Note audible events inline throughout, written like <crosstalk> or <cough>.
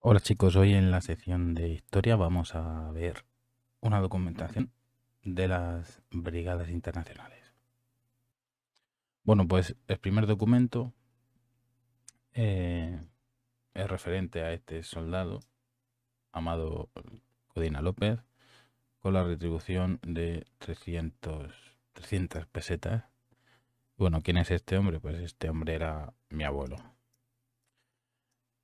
Hola chicos, hoy en la sección de historia vamos a ver una documentación de las brigadas internacionales. Bueno, pues el primer documento eh, es referente a este soldado, Amado Codina López, con la retribución de 300 pesetas. Bueno, ¿quién es este hombre? Pues este hombre era mi abuelo.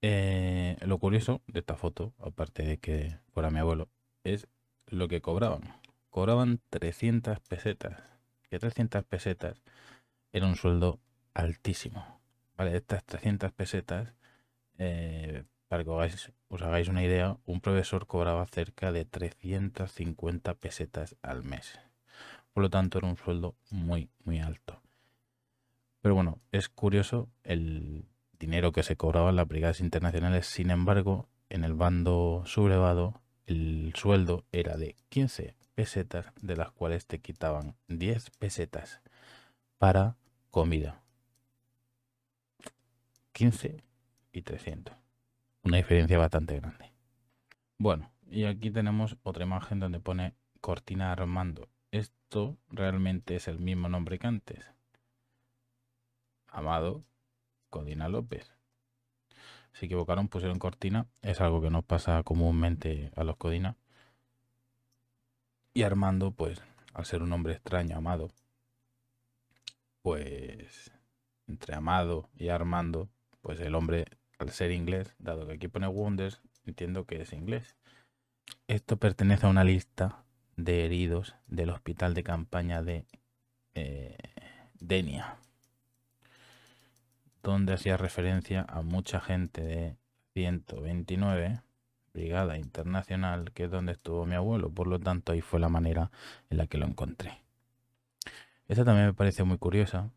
Eh, lo curioso de esta foto, aparte de que fuera mi abuelo, es lo que cobraban. Cobraban 300 pesetas. Que 300 pesetas era un sueldo altísimo. Vale, estas 300 pesetas, eh, para que os hagáis una idea, un profesor cobraba cerca de 350 pesetas al mes. Por lo tanto, era un sueldo muy, muy alto. Pero bueno, es curioso el, dinero que se cobraban las brigadas internacionales. Sin embargo, en el bando sublevado, el sueldo era de 15 pesetas, de las cuales te quitaban 10 pesetas para comida. 15 y 300. Una diferencia bastante grande. Bueno, y aquí tenemos otra imagen donde pone Cortina Armando. Esto realmente es el mismo nombre que antes. Amado Codina López. Se equivocaron, pusieron cortina. Es algo que nos pasa comúnmente a los Codina. Y Armando, pues, al ser un hombre extraño, amado, pues, entre amado y Armando, pues el hombre, al ser inglés, dado que aquí pone Wonders, entiendo que es inglés. Esto pertenece a una lista de heridos del hospital de campaña de eh, Denia donde hacía referencia a mucha gente de 129, Brigada Internacional, que es donde estuvo mi abuelo, por lo tanto ahí fue la manera en la que lo encontré. Esta también me parece muy curiosa.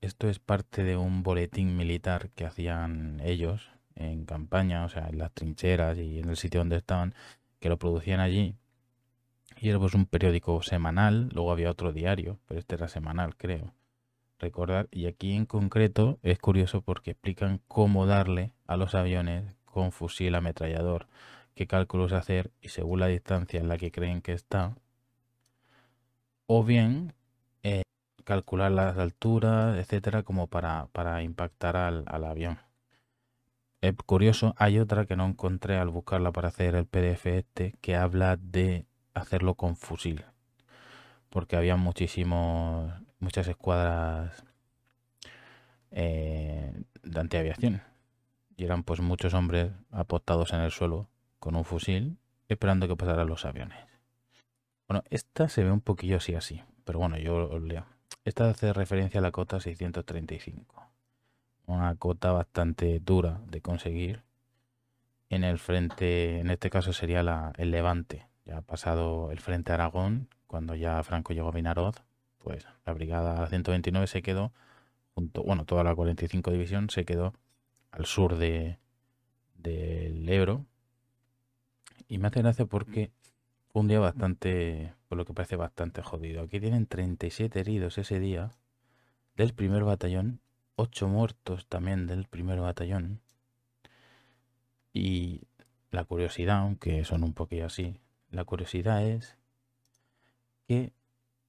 Esto es parte de un boletín militar que hacían ellos en campaña, o sea, en las trincheras y en el sitio donde estaban, que lo producían allí. Y era pues, un periódico semanal, luego había otro diario, pero este era semanal, creo recordar, y aquí en concreto es curioso porque explican cómo darle a los aviones con fusil ametrallador, qué cálculos hacer y según la distancia en la que creen que está, o bien eh, calcular las alturas, etcétera, como para, impactar al, al avión. Es curioso, hay otra que no encontré al buscarla para hacer el PDF este, que habla de hacerlo con fusil, porque había muchísimos muchas escuadras eh, de antiaviación. Y eran pues muchos hombres apostados en el suelo con un fusil esperando que pasaran los aviones. Bueno, esta se ve un poquillo así así, pero bueno, yo os leo. Esta hace referencia a la cota 635. Una cota bastante dura de conseguir. En el frente, en este caso sería el Levante. Ya ha pasado el frente Aragón, cuando ya Franco llegó a Vinaroz, pues la brigada 129 se quedó, junto, bueno, toda la 45 división se quedó al sur de, del Ebro. Y me hace gracia porque fue un día bastante, por lo que parece bastante jodido. Aquí tienen 37 heridos ese día del primer batallón, 8 muertos también del primer batallón. Y la curiosidad, aunque son un poquillo así, la curiosidad es que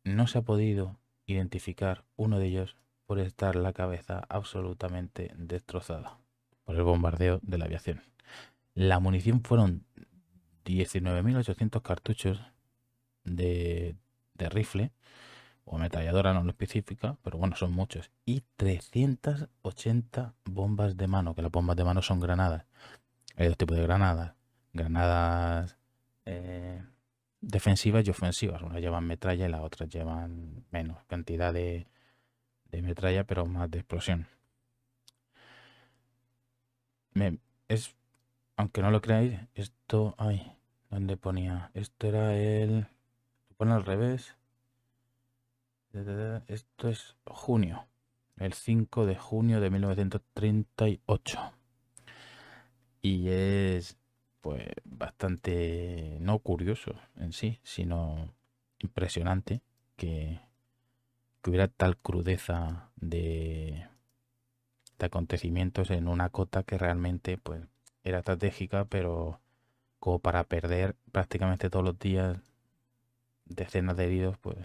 no se ha podido identificar uno de ellos por estar la cabeza absolutamente destrozada por el bombardeo de la aviación. La munición fueron 19.800 cartuchos de, rifle o ametralladora, no lo especifica, pero bueno, son muchos. Y 380 bombas de mano, que las bombas de mano son granadas. Hay dos tipos de granadas. Granadas eh, defensivas y ofensivas. una llevan metralla y la otra llevan menos cantidad de, de metralla, pero más de explosión. es, aunque no lo creáis, esto, ay, donde ponía? Esto era el, pone al revés. Esto es junio, el 5 de junio de 1938. Y es pues bastante, no curioso en sí, sino impresionante que, hubiera tal crudeza de, de acontecimientos en una cota que realmente pues era estratégica, pero como para perder prácticamente todos los días decenas de heridos, pues...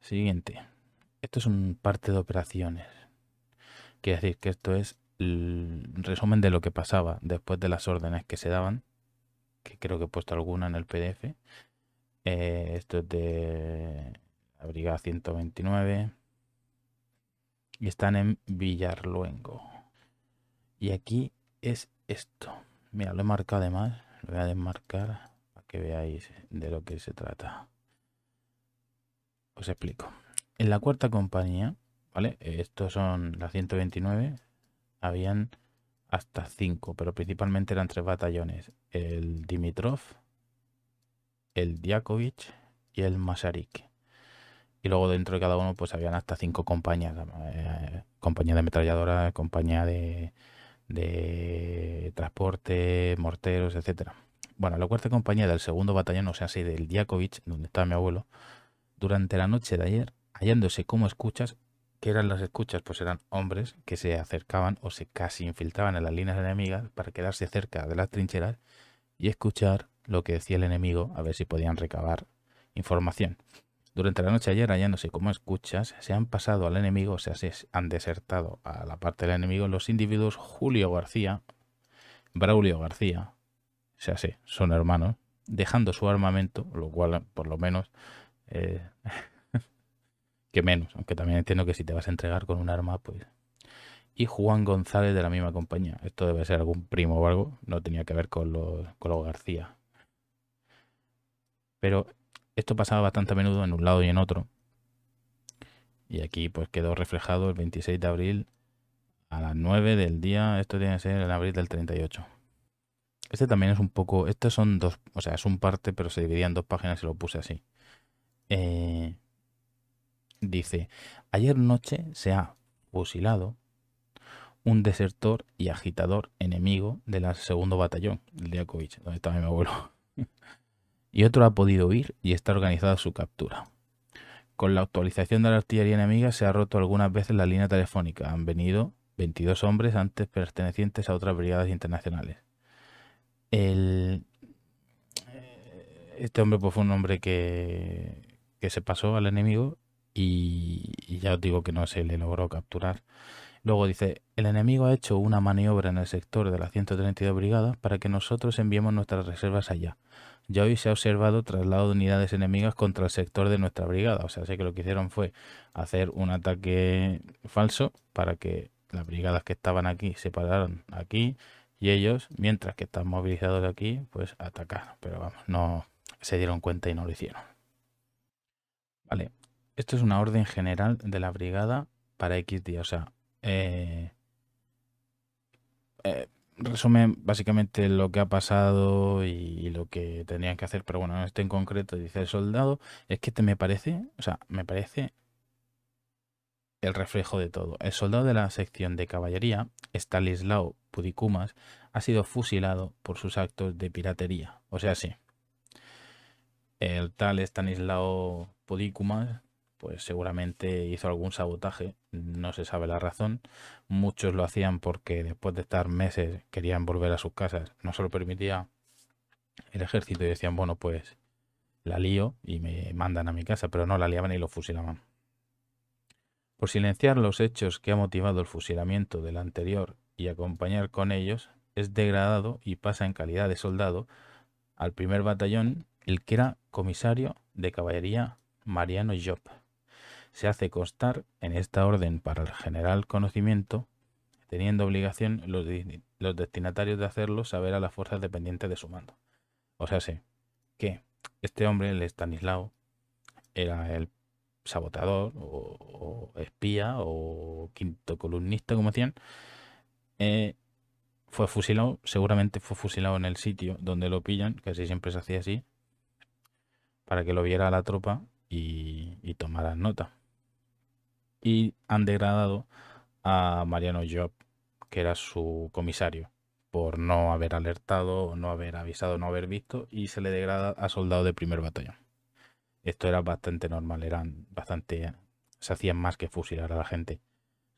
Siguiente. Esto es un parte de operaciones. Quiere decir que esto es el resumen de lo que pasaba después de las órdenes que se daban, que creo que he puesto alguna en el PDF. Eh, esto es de la 129 y están en Villarluengo. Y aquí es esto. Mira, lo he marcado además, lo voy a desmarcar para que veáis de lo que se trata. Os explico. En la cuarta compañía, ¿vale? Estos son las 129, habían hasta cinco, pero principalmente eran tres batallones, el Dimitrov, el Diakovich y el Masarik Y luego dentro de cada uno pues habían hasta cinco compañías, eh, compañía de ametralladora, compañía de, transporte, morteros, etcétera. Bueno, la cuarta compañía del segundo batallón, o sea, sí, del Diakovich, donde estaba mi abuelo, durante la noche de ayer, hallándose como escuchas, ¿Qué eran las escuchas? Pues eran hombres que se acercaban o se casi infiltraban en las líneas enemigas para quedarse cerca de las trincheras y escuchar lo que decía el enemigo a ver si podían recabar información. Durante la noche ayer, no sé como escuchas, se han pasado al enemigo, o sea, se han desertado a la parte del enemigo los individuos Julio García, Braulio García, o sea, sí, son hermanos, dejando su armamento, lo cual, por lo menos, eh, <laughs> que menos, aunque también entiendo que si te vas a entregar con un arma, pues... Y Juan González de la misma compañía. Esto debe ser algún primo o algo. No tenía que ver con los, con García. Pero esto pasaba bastante a menudo en un lado y en otro. Y aquí pues quedó reflejado el 26 de abril a las 9 del día. Esto tiene que ser el abril del 38. Este también es un poco... Estos son dos... O sea, es un parte, pero se dividía en dos páginas y lo puse así. Eh, Dice, ayer noche se ha fusilado un desertor y agitador enemigo del segundo batallón, el de donde estaba mi abuelo. <laughs> y otro ha podido huir y está organizada su captura. Con la actualización de la artillería enemiga se ha roto algunas veces la línea telefónica. Han venido 22 hombres antes pertenecientes a otras brigadas internacionales. Eh, este hombre pues, fue un hombre que se pasó al enemigo y, ya os digo que no se le logró capturar. Luego dice, el enemigo ha hecho una maniobra en el sector de la 132 Brigada para que nosotros enviemos nuestras reservas allá. Ya hoy se ha observado traslado de unidades enemigas contra el sector de nuestra brigada. O sea, sé que lo que hicieron fue hacer un ataque falso para que las brigadas que estaban aquí se pararan aquí y ellos, mientras que están movilizados aquí, pues atacaron. Pero vamos, no se dieron cuenta y no lo hicieron. Esto es una orden general de la brigada para X día. O sea, eh, eh, básicamente lo que ha pasado y, lo que tendrían que hacer. Pero bueno, este en concreto dice el soldado. Es que te este me parece, o sea, me parece el reflejo de todo. El soldado de la sección de caballería, Stanislao Pudicumas, ha sido fusilado por sus actos de piratería. O sea, sí. El tal Stanislao Pudicumas pues seguramente hizo algún sabotaje, no se sabe la razón. Muchos lo hacían porque después de estar meses querían volver a sus casas, no se lo permitía el ejército y decían, bueno, pues la lío y me mandan a mi casa, pero no la liaban y lo fusilaban. Por silenciar los hechos que ha motivado el fusilamiento del anterior y acompañar con ellos, es degradado y pasa en calidad de soldado al primer batallón, el que era comisario de caballería Mariano Job se hace constar en esta orden para el general conocimiento, teniendo obligación los, destinatarios de hacerlo saber a las fuerzas dependientes de su mando. O sea, sé que este hombre, el Stanislao, era el sabotador o, espía o quinto columnista, como decían, eh, fue fusilado, seguramente fue fusilado en el sitio donde lo pillan, que así siempre se hacía así, para que lo viera la tropa y, y tomaran nota y han degradado a Mariano Job, que era su comisario, por no haber alertado, no haber avisado, no haber visto, y se le degrada a soldado de primer batallón. Esto era bastante normal, eran bastante. se hacían más que fusilar a la gente.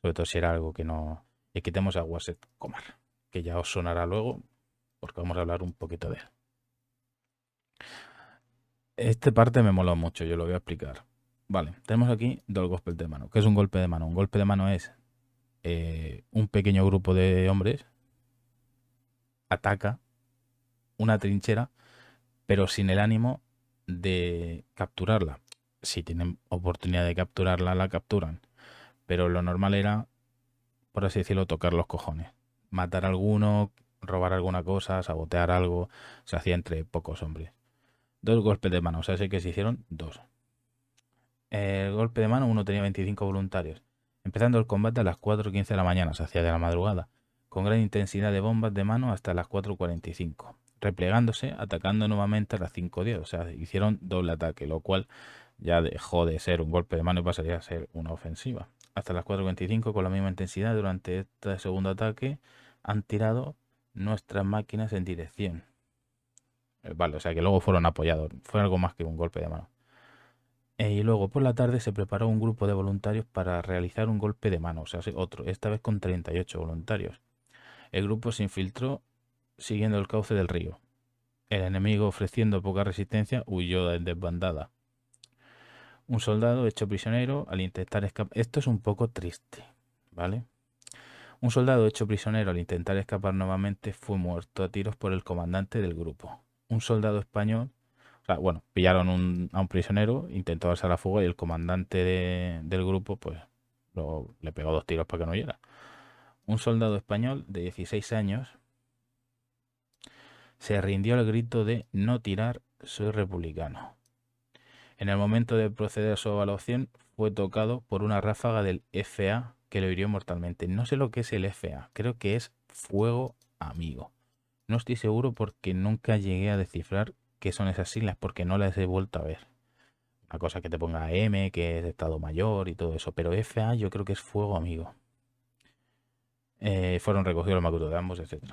Sobre todo si era algo que no. Le quitemos a Waset Comar, que ya os sonará luego, porque vamos a hablar un poquito de él. Esta parte me mola mucho, yo lo voy a explicar. Vale, tenemos aquí dos golpes de mano. ¿Qué es un golpe de mano? Un golpe de mano es eh, un pequeño grupo de hombres ataca una trinchera, pero sin el ánimo de capturarla. Si tienen oportunidad de capturarla, la capturan. Pero lo normal era, por así decirlo, tocar los cojones. Matar a alguno, robar alguna cosa, sabotear algo. Se hacía entre pocos hombres. Dos golpes de mano, o sea, sé que se hicieron dos el golpe de mano uno tenía 25 voluntarios. Empezando el combate a las 4.15 de la mañana, se hacía de la madrugada, con gran intensidad de bombas de mano hasta las 4.45, replegándose, atacando nuevamente a las 5.10. O sea, hicieron doble ataque, lo cual ya dejó de ser un golpe de mano y pasaría a ser una ofensiva. Hasta las 4.45, con la misma intensidad, durante este segundo ataque, han tirado nuestras máquinas en dirección. Eh, vale, o sea que luego fueron apoyados. Fue algo más que un golpe de mano. Eh, y luego por la tarde se preparó un grupo de voluntarios para realizar un golpe de mano, o sea, otro, esta vez con 38 voluntarios. El grupo se infiltró siguiendo el cauce del río. El enemigo, ofreciendo poca resistencia, huyó en desbandada. Un soldado hecho prisionero al intentar escapar. Esto es un poco triste, ¿vale? Un soldado hecho prisionero al intentar escapar nuevamente fue muerto a tiros por el comandante del grupo. Un soldado español bueno, pillaron a un prisionero, intentó darse a la fuga y el comandante del grupo, pues, le pegó dos tiros para que no huyera. Un soldado español de 16 años se rindió al grito de no tirar, soy republicano. En el momento de proceder a su evaluación fue tocado por una ráfaga del FA que lo hirió mortalmente. No sé lo que es el FA, creo que es fuego amigo. No estoy seguro porque nunca llegué a descifrar qué son esas siglas porque no las he vuelto a ver. Una cosa que te ponga M, que es Estado Mayor y todo eso, pero FA yo creo que es Fuego Amigo. Eh, fueron recogidos los macutos de ambos, etc.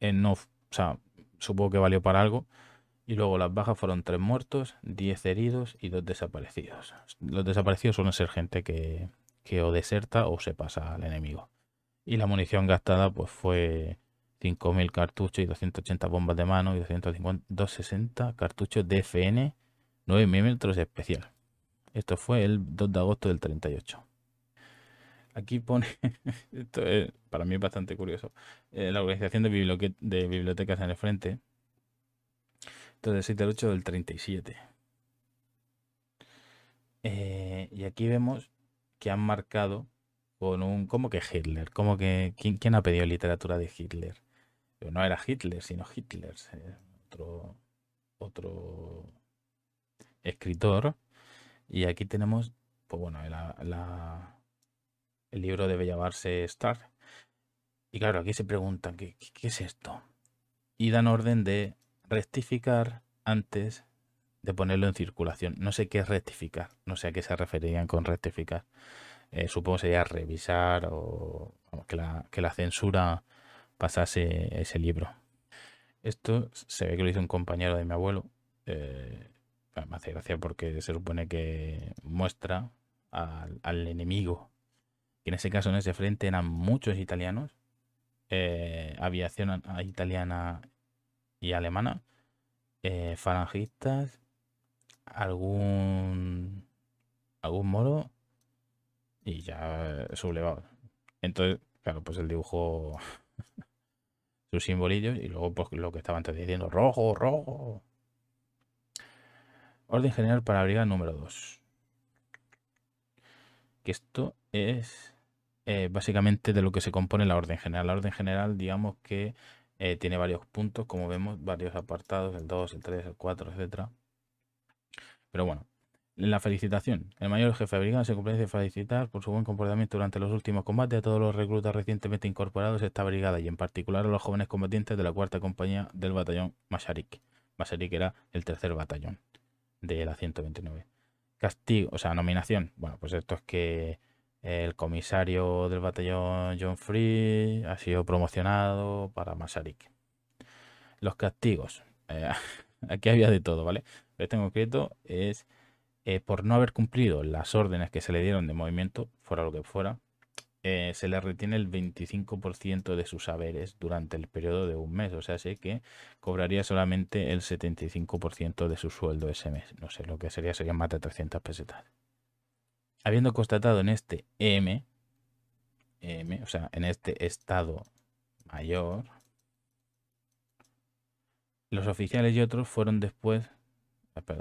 Eh, no, o sea, supongo que valió para algo. Y luego las bajas fueron tres muertos, 10 heridos y dos desaparecidos. Los desaparecidos suelen ser gente que, que o deserta o se pasa al enemigo. Y la munición gastada pues fue 5.000 cartuchos y 280 bombas de mano y 250, 260 cartuchos DFN 9 mm especial. Esto fue el 2 de agosto del 38. Aquí pone, <laughs> esto es, para mí es bastante curioso, eh, la organización de, de bibliotecas en el frente. entonces el 6 del 8 del 37. Eh, y aquí vemos que han marcado con un... ¿Cómo que Hitler? que, ¿Quién ha pedido literatura de Hitler? no era Hitler, sino Hitler, eh, otro, otro escritor. Y aquí tenemos, pues bueno, el libro debe llamarse Star. Y claro, aquí se preguntan, ¿qué, es esto? Y dan orden de rectificar antes de ponerlo en circulación. No sé qué es rectificar, no sé a qué se referían con rectificar. Eh, supongo sería revisar o que, la, que la censura pasase ese libro. Esto se ve que lo hizo un compañero de mi abuelo. Eh, me hace gracia porque se supone que muestra al, enemigo. Que en ese caso, en ese frente, eran muchos italianos. Eh, aviación italiana y alemana. Eh, falangistas. Algún. algún moro. Y ya sublevado Entonces, claro, pues el dibujo <laughs> sus simbolillos y luego pues, lo que estaba antes diciendo, rojo, rojo. Orden general para brigada número 2. Que esto es eh, básicamente de lo que se compone la orden general. La orden general, digamos que eh, tiene varios puntos, como vemos, varios apartados, el 2, el 3, el 4, etcétera. Pero bueno, la felicitación. El mayor jefe de brigada se complace de felicitar por su buen comportamiento durante los últimos combates a todos los reclutas recientemente incorporados a esta brigada y en particular a los jóvenes combatientes de la cuarta compañía del batallón Masarik. Masarik era el tercer batallón de la 129. Castigo, o sea, nominación. Bueno, pues esto es que el comisario del batallón John Free ha sido promocionado para Masarik. Los castigos. Eh, <laughs> aquí había de todo, ¿vale? Este en concreto es eh, por no haber cumplido las órdenes que se le dieron de movimiento, fuera lo que fuera, eh, se le retiene el 25% de sus haberes durante el periodo de un mes. O sea, sé que cobraría solamente el 75% de su sueldo ese mes. No sé, lo que sería sería más de 300 pesetas. Habiendo constatado en este M, M, o sea, en este estado mayor, los oficiales y otros fueron después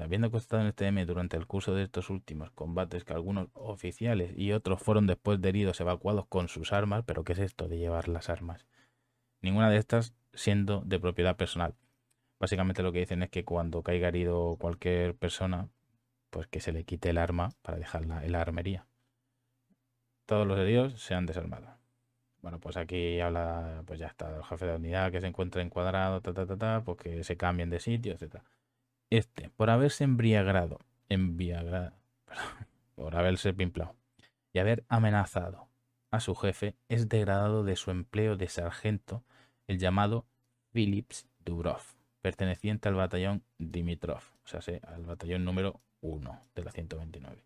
habiendo constatado en este M durante el curso de estos últimos combates que algunos oficiales y otros fueron después de heridos evacuados con sus armas, pero ¿qué es esto de llevar las armas? Ninguna de estas siendo de propiedad personal. Básicamente lo que dicen es que cuando caiga herido cualquier persona, pues que se le quite el arma para dejarla en la armería. Todos los heridos se han desarmado. Bueno, pues aquí habla, pues ya está, el jefe de unidad que se encuentra encuadrado, ta, ta, ta, ta, pues que se cambien de sitio, etcétera este, por haberse embriagado, <laughs> por haberse pimplado y haber amenazado a su jefe, es degradado de su empleo de sargento, el llamado Philips Dubrov, perteneciente al batallón Dimitrov, o sea, al batallón número 1 de la 129.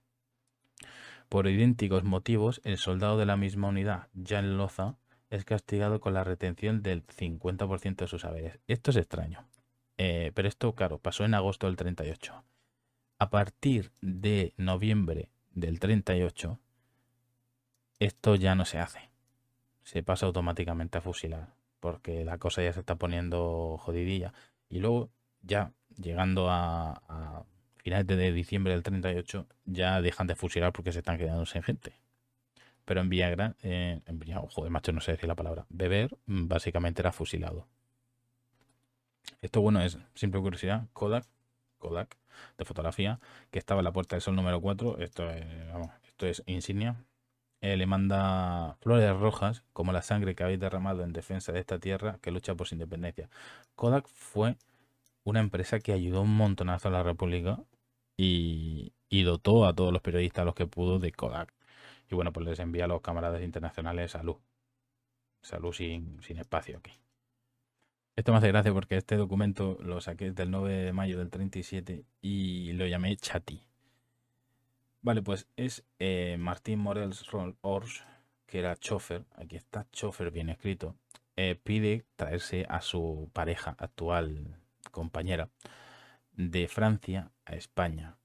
Por idénticos motivos, el soldado de la misma unidad, Jan Loza, es castigado con la retención del 50% de sus haberes. Esto es extraño. Eh, pero esto, claro, pasó en agosto del 38. A partir de noviembre del 38, esto ya no se hace. Se pasa automáticamente a fusilar, porque la cosa ya se está poniendo jodidilla. Y luego, ya llegando a, finales de diciembre del 38, ya dejan de fusilar porque se están quedando sin gente. Pero en Viagra, eh, en, joder, macho, no sé decir la palabra, beber mm, básicamente era fusilado. Esto, bueno, es simple curiosidad. Kodak, Kodak de fotografía, que estaba en la Puerta del Sol número 4. Esto es, esto es insignia. Eh, le manda flores rojas, como la sangre que habéis derramado en defensa de esta tierra que lucha por su independencia. Kodak fue una empresa que ayudó un montonazo a la República y, dotó a todos los periodistas los que pudo de Kodak. Y bueno, pues les envía a los camaradas internacionales salud. Salud sin espacio aquí. Esto me hace gracia porque este documento lo saqué del 9 de mayo del 37 y lo llamé Chati. Vale, pues es eh, Martín Morels Ors, que era chofer, aquí está chofer bien escrito, eh, pide traerse a su pareja actual compañera de Francia a España.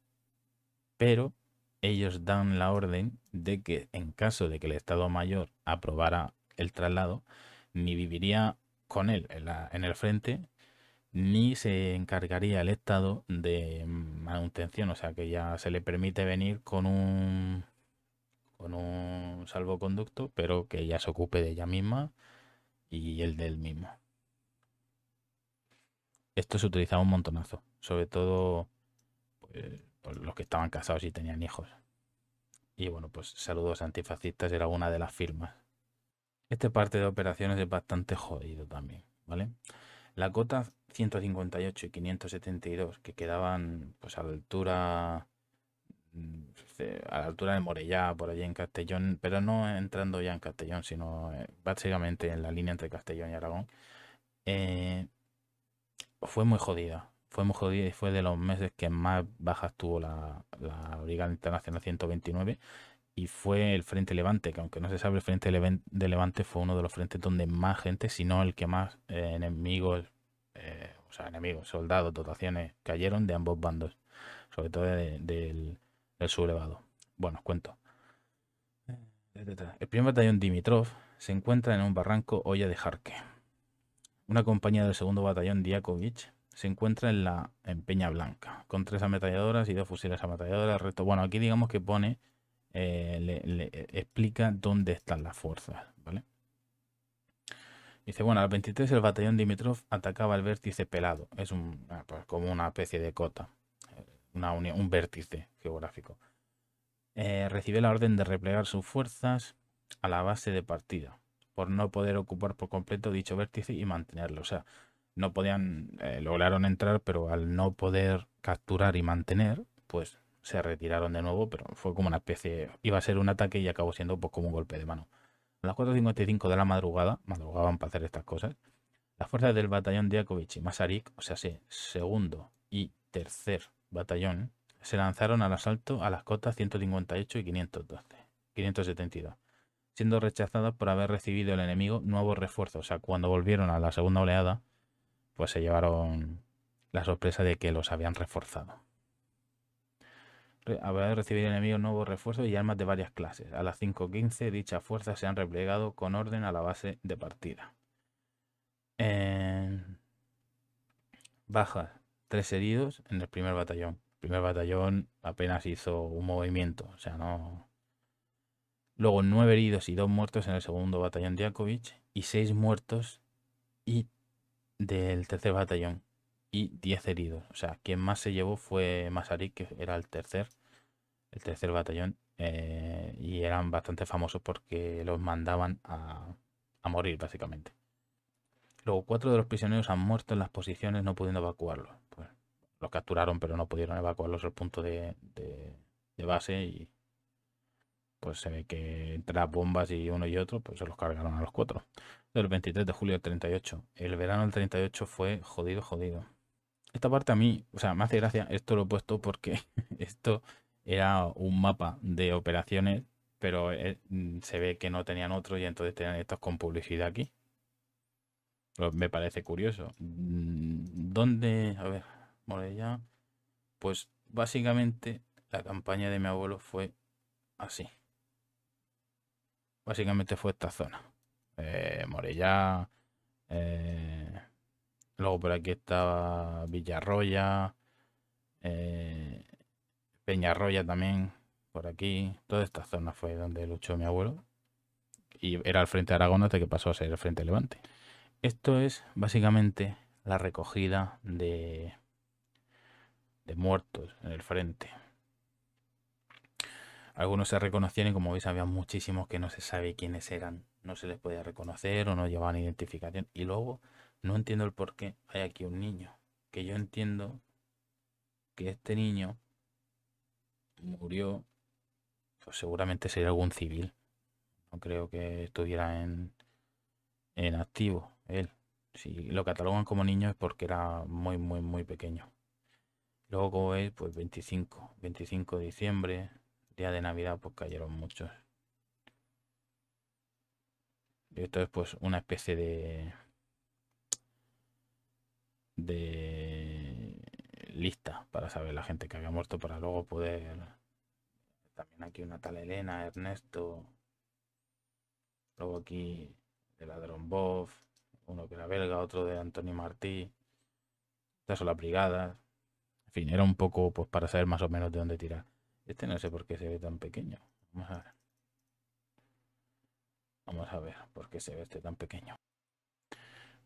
Pero ellos dan la orden de que en caso de que el Estado Mayor aprobara el traslado, ni viviría con él en, el frente, ni se encargaría el Estado de manutención, o sea que ya se le permite venir con un con un salvoconducto, pero que ella se ocupe de ella misma y el del mismo. Esto se utilizaba un montonazo, sobre todo pues, por los que estaban casados y tenían hijos. Y bueno, pues saludos antifascistas era una de las firmas. Este parte de operaciones es bastante jodido también, ¿vale? La cota 158 y 572 que quedaban pues a la altura mm, eh, a la altura de Morellá, por allí en Castellón, pero no entrando ya en Castellón, sino eh, básicamente en la línea entre Castellón y Aragón, eh, fue muy jodida. Fue muy jodida y fue de los meses que más bajas tuvo la, la Brigada Internacional 129 y fue el Frente Levante, que aunque no se sabe, el Frente de Levante fue uno de los frentes donde más gente, si no el que más eh, enemigos, eh, o sea, enemigos, soldados, dotaciones cayeron de ambos bandos, sobre todo del, sublevado. Bueno, os cuento. Eh, el primer batallón Dimitrov se encuentra en un barranco olla de Jarque. Una compañía del segundo batallón Diakovich se encuentra en la en Peña Blanca, con tres ametralladoras y dos fusiles ametralladoras. Bueno, aquí digamos que pone eh, le, eh, explica dónde están las fuerzas. ¿vale? Dice, bueno, al 23 el batallón Dimitrov atacaba el vértice pelado. Es ah, pues, como una especie de cota, eh, una un vértice geográfico. Recibe la orden de replegar sus fuerzas a la base de partida, por no poder ocupar por completo dicho vértice y mantenerlo. O sea, no podían, lograron entrar, pero al no poder capturar y mantener, pues se retiraron de nuevo, pero fue como una especie, iba a ser un ataque y acabó siendo pues, como un golpe de mano. A las 4.55 de la madrugada, madrugaban para hacer estas cosas, las fuerzas del batallón Diakovich y Masaryk, o sea, sí, segundo y tercer batallón, se lanzaron al asalto a las cotas 158 y 572, siendo rechazadas por haber recibido el enemigo nuevos refuerzos. O sea, cuando volvieron a la segunda oleada, pues se llevaron la sorpresa de que los habían reforzado habrá de recibir enemigos nuevos refuerzos y armas de varias clases. A las 5.15 dichas fuerzas se han replegado con orden a la base de partida. Baja tres heridos en el primer batallón. El primer batallón apenas hizo un movimiento, o sea, no... Luego nueve heridos y dos muertos en el segundo batallón de Jakovic y seis muertos y del tercer batallón y 10 heridos. O sea, quien más se llevó fue Masaryk, que era el tercer, el tercer batallón, eh, y eran bastante famosos porque los mandaban a, morir, básicamente. Luego, cuatro de los prisioneros han muerto en las posiciones no pudiendo evacuarlos. Pues, los capturaron, pero no pudieron evacuarlos al punto de, de, base y pues se ve que entre las bombas y uno y otro, pues se los cargaron a los cuatro. El 23 de julio del 38. El verano del 38 fue jodido, jodido esta parte a mí, o sea, me hace gracia, esto lo he puesto porque <laughs> esto era un mapa de operaciones, pero eh, mm, se ve que no tenían otro y entonces tenían estos con publicidad aquí. Me parece curioso. Mm, ¿Dónde? A ver, Morella. Pues básicamente la campaña de mi abuelo fue así. Básicamente fue esta zona. Eh, Morella. Luego por aquí estaba Villarroya, eh, Peñarroya también, por aquí. Toda esta zona fue donde luchó mi abuelo. Y era el frente de Aragón hasta que pasó a ser el frente Levante. Esto es básicamente la recogida de, de muertos en el frente. Algunos se reconocían y como veis había muchísimos que no se sabe quiénes eran. No se les podía reconocer o no llevaban identificación. Y luego no entiendo el por qué hay aquí un niño. Que yo entiendo que este niño murió, pues seguramente sería algún civil. No creo que estuviera en, en activo él. Si lo catalogan como niño es porque era muy, muy, muy pequeño. Luego, como veis, pues 25, 25 de diciembre, día de Navidad, pues cayeron muchos. Y esto es pues una especie de de lista para saber la gente que había muerto para luego poder también aquí una tal Elena, Ernesto, luego aquí de Ladrón Bob, uno que era belga, otro de Antonio Martí, estas son las brigadas, en fin, era un poco pues para saber más o menos de dónde tirar. Este no sé por qué se ve tan pequeño, vamos a ver. Vamos a ver por qué se ve este tan pequeño.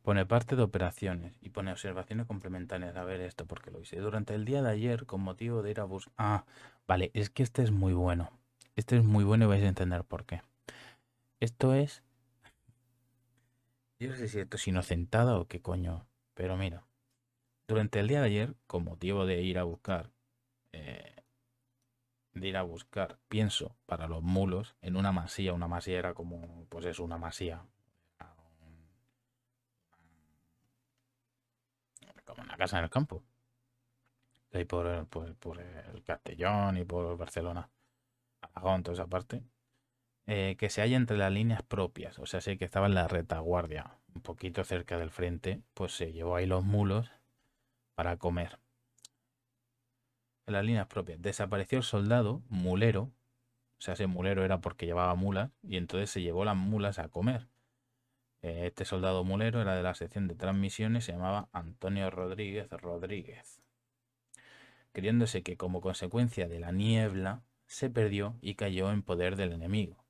Pone parte de operaciones y pone observaciones complementarias. A ver esto, porque lo hice durante el día de ayer con motivo de ir a buscar... Ah, vale, es que este es muy bueno. Este es muy bueno y vais a entender por qué. Esto es... Yo no sé si esto es inocentada o qué coño, pero mira. Durante el día de ayer, con motivo de ir a buscar... Eh, de ir a buscar pienso para los mulos en una masía. Una masía era como, pues es una masía, como una casa en el campo. Pues, por, el Castellón y por Barcelona, Aragón, toda esa parte. Eh, que se halla entre las líneas propias, o sea, sí que estaba en la retaguardia, un poquito cerca del frente, pues se llevó ahí los mulos para comer. En las líneas propias. Desapareció el soldado, mulero, o sea, ese mulero era porque llevaba mulas, y entonces se llevó las mulas a comer. Eh, este soldado mulero era de la sección de transmisiones se llamaba Antonio Rodríguez Rodríguez, creyéndose que como consecuencia de la niebla se perdió y cayó en poder del enemigo.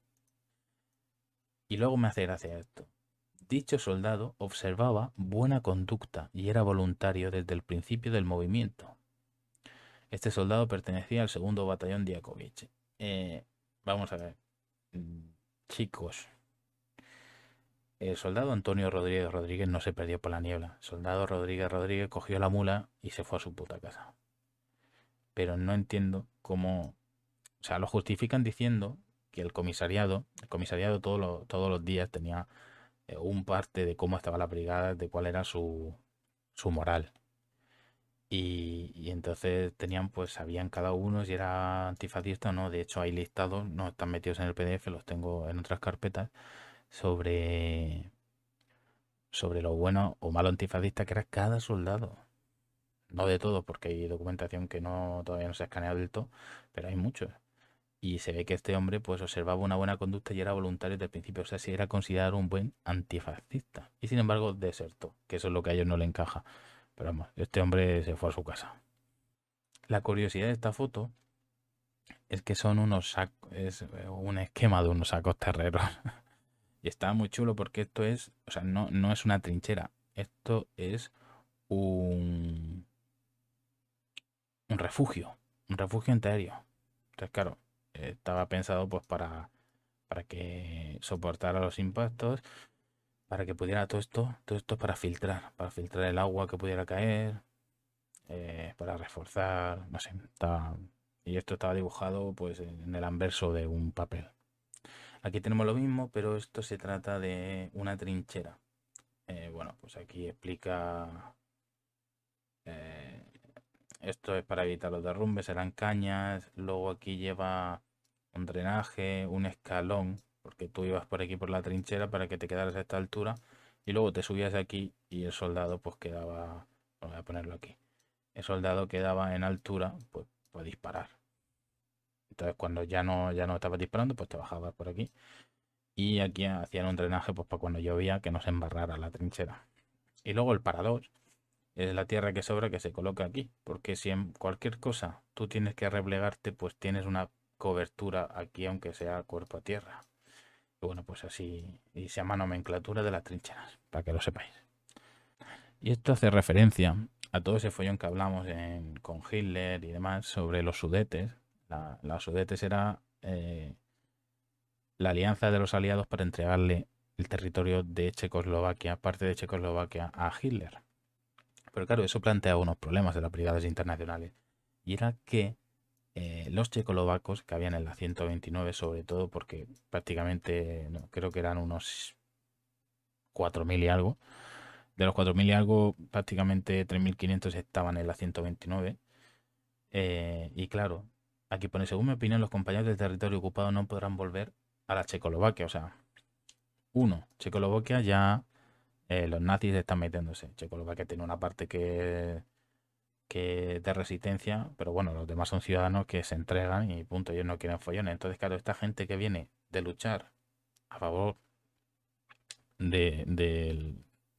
Y luego me hace gracia esto. Dicho soldado observaba buena conducta y era voluntario desde el principio del movimiento. Este soldado pertenecía al segundo batallón Diakovich. Eh, vamos a ver. Mm, chicos, el soldado Antonio Rodríguez Rodríguez no se perdió por la niebla. El soldado Rodríguez Rodríguez cogió la mula y se fue a su puta casa. Pero no entiendo cómo... O sea, lo justifican diciendo que el comisariado, el comisariado todos los, todos los días tenía eh, un parte de cómo estaba la brigada, de cuál era su, su moral. Y, y, entonces tenían, pues sabían cada uno si era antifascista o no. De hecho, hay listados, no están metidos en el PDF, los tengo en otras carpetas, sobre, sobre lo bueno o malo antifascista que era cada soldado. No de todo, porque hay documentación que no todavía no se ha escaneado del todo, pero hay muchos. Y se ve que este hombre pues observaba una buena conducta y era voluntario desde el principio. O sea, si era considerado un buen antifascista. Y sin embargo, desertó, que eso es lo que a ellos no le encaja. Pero vamos, este hombre se fue a su casa. La curiosidad de esta foto es que son unos sacos, es eh, un esquema de unos sacos terreros. <laughs> Y estaba muy chulo porque esto es, o sea, no, no es una trinchera, esto es un, refugio, un refugio entero. Entonces, claro, estaba pensado pues para, para que soportara los impactos, para que pudiera todo esto, todo esto para filtrar, para filtrar el agua que pudiera caer, eh, para reforzar, no sé, y esto estaba dibujado pues en el anverso de un papel. Aquí tenemos lo mismo, pero esto se trata de una trinchera. Eh, bueno, pues aquí explica... Eh, esto es para evitar los derrumbes, eran cañas. Luego aquí lleva un drenaje, un escalón, porque tú ibas por aquí por la trinchera para que te quedaras a esta altura. Y luego te subías aquí y el soldado pues quedaba... voy a ponerlo aquí. El soldado quedaba en altura pues, para disparar. Entonces cuando ya no, ya no estabas disparando, pues te bajabas por aquí. Y aquí hacían un drenaje pues, para cuando llovía que no se embarrara la trinchera. Y luego el parador es la tierra que sobra que se coloca aquí. Porque si en cualquier cosa tú tienes que replegarte, pues tienes una cobertura aquí, aunque sea cuerpo a tierra. Y bueno, pues así y se llama nomenclatura de las trincheras, para que lo sepáis. Y esto hace referencia a todo ese follón que hablamos con Hitler y demás sobre los sudetes, la, la Sudetes era eh, la alianza de los aliados para entregarle el territorio de Checoslovaquia, parte de Checoslovaquia, a Hitler. Pero claro, eso planteaba unos problemas de las privadas internacionales. Y era que eh, los checoslovacos, que habían en la 129 sobre todo, porque prácticamente creo que eran unos 4.000 y algo, de los 4.000 y algo, prácticamente 3.500 estaban en la 129. Eh, y claro, Aquí pone, según mi opinión, los compañeros del territorio ocupado no podrán volver a la Checoslovaquia. O sea, uno, Checoslovaquia ya eh, los nazis están metiéndose. Checoslovaquia tiene una parte que, que de resistencia, pero bueno, los demás son ciudadanos que se entregan y punto, ellos no quieren follones. Entonces, claro, esta gente que viene de luchar a favor de, de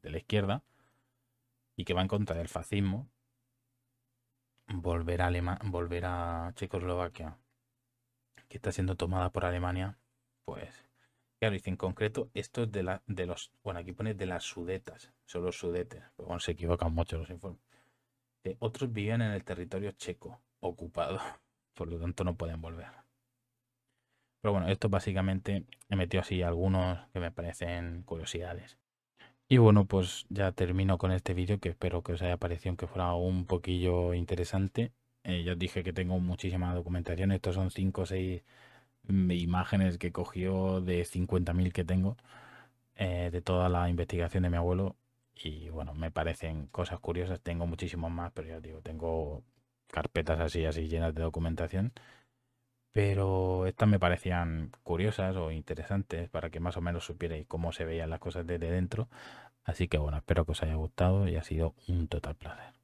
la izquierda y que va en contra del fascismo, volver a, Alema volver a Checoslovaquia, que está siendo tomada por Alemania, pues, claro, dice en concreto, esto es de, la, de los, bueno, aquí pone de las sudetas, son los sudetes, se equivocan mucho los informes. otros viven en el territorio checo, ocupado, <laughs> por lo tanto no pueden volver. Pero bueno, esto básicamente he metido así algunos que me parecen curiosidades. Y bueno, pues ya termino con este vídeo que espero que os haya parecido que fuera un poquillo interesante. Eh, ya os dije que tengo muchísima documentación. Estos son 5 o 6 mm, imágenes que cogió de 50.000 que tengo eh, de toda la investigación de mi abuelo. Y bueno, me parecen cosas curiosas. Tengo muchísimos más, pero ya digo, tengo carpetas así, así llenas de documentación pero estas me parecían curiosas o interesantes para que más o menos supierais cómo se veían las cosas desde dentro. Así que bueno, espero que os haya gustado y ha sido un total placer.